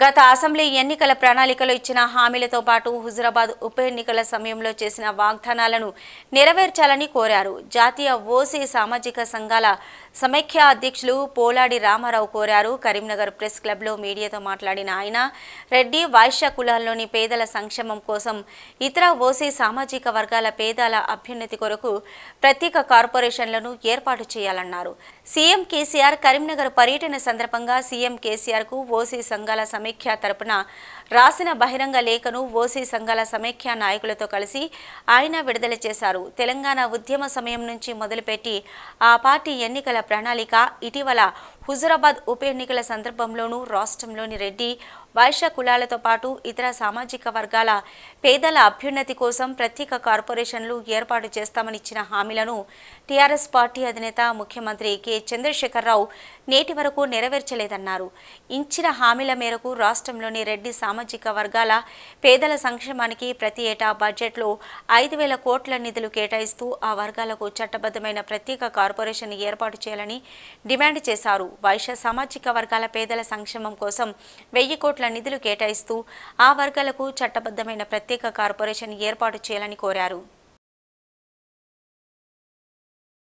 గత అసెంబ్లీ ఎన్నికల ప్రణాళికలో ఇచ్చిన హామీలతో పాటు హుజురాబాద్ ఉప ఎన్నికల సమయంలో చేసిన వాగ్దానాలను నెరవేర్చాలని కోరారు జాతీయ ఓసీ సామాజిక సంఘాల సమైక్య అధ్యక్షులు పోలాడి రామారావు కోరారు కరీంనగర్ ప్రెస్ క్లబ్లో మీడియాతో మాట్లాడిన ఆయన రెడ్డి వైశ్య కులాల్లోని పేదల సంక్షేమం కోసం ఇతర ఓసీ సామాజిక వర్గాల పేదల అభ్యున్నతి కొరకు ప్రత్యేక కార్పొరేషన్లను ఏర్పాటు చేయాలన్నారు సీఎం కేసీఆర్ కరీంనగర్ పర్యటన సందర్భంగా సీఎం కు ఓసీ సంఘాల సమైక్య తరపున రాసిన బహిరంగ లేఖను ఓసీ సంఘాల సమైక్య నాయకులతో కలిసి ఆయన విడుదల చేశారు తెలంగాణ ఉద్యమ సమయం నుంచి మొదలుపెట్టి ఆ పార్టీ ఎన్నికల ప్రణాళిక ఇటీవల హుజురాబాద్ ఉప ఎన్నికల సందర్భంలోనూ రాష్ట్రంలోని రెడ్డి వైశ్య కులాలతో పాటు ఇతర సామాజిక వర్గాల పేదల అభ్యున్నతి కోసం ప్రత్యేక కార్పొరేషన్లు ఏర్పాటు చేస్తామని ఇచ్చిన హామీలను టీఆర్ఎస్ పార్టీ అధినేత ముఖ్యమంత్రి కె చంద్రశేఖరరావు నేటి వరకు నెరవేర్చలేదన్నారు ఇచ్చిన హామీల మేరకు రాష్ట్రంలోని రెడ్డి సామాజిక వర్గాల పేదల సంక్షేమానికి ప్రతి ఏటా బడ్జెట్లో ఐదు వేల కోట్ల నిధులు కేటాయిస్తూ ఆ వర్గాలకు చట్టబద్ధమైన ప్రత్యేక కార్పొరేషన్ ఏర్పాటు చేయాలని డిమాండ్ చేశారు వైశ్య సామాజిక వర్గాల పేదల సంక్షేమం కోసం వెయ్యి కోట్ల నిధులు కేటాయిస్తూ ఆ వర్గాలకు చట్టబద్ధమైన ప్రత్యేక కార్పొరేషన్ ఏర్పాటు చేయాలని కోరారు